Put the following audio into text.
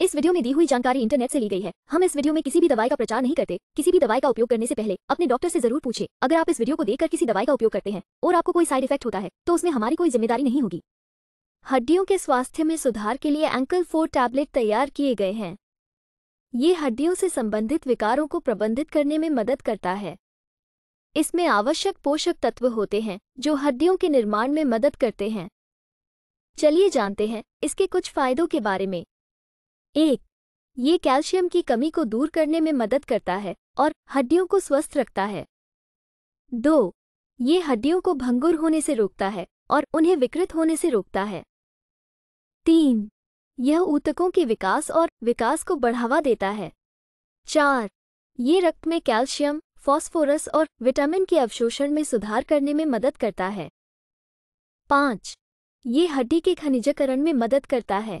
इस वीडियो में दी हुई जानकारी इंटरनेट से ली गई है हम इस वीडियो में किसी भी दवाई का प्रचार नहीं करते किसी भी दवाई का उपयोग करने से पहले अपने डॉक्टर से जरूर पूछे अगर आप इस वीडियो को देखकर किसी दवाई का उपयोग करते हैं और आपको कोई साइड इफेक्ट होता है तो उसमें हमारी कोई जिम्मेदारी नहीं होगी हड्डियों के स्वास्थ्य में सुधार के लिए एंकल फोर टैबलेट तैयार किए गए हैं ये हड्डियों से संबंधित विकारों को प्रबंधित करने में मदद करता है इसमें आवश्यक पोषक तत्व होते हैं जो हड्डियों के निर्माण में मदद करते हैं चलिए जानते हैं इसके कुछ फायदों के बारे में एक ये कैल्शियम की कमी को दूर करने में मदद करता है और हड्डियों को स्वस्थ रखता है दो ये हड्डियों को भंगुर होने से रोकता है और उन्हें विकृत होने से रोकता है तीन यह ऊतकों के विकास और विकास को बढ़ावा देता है चार ये रक्त में कैल्शियम फॉस्फोरस और विटामिन के अवशोषण में सुधार करने में मदद करता है पाँच ये हड्डी के खनिजकरण में मदद करता है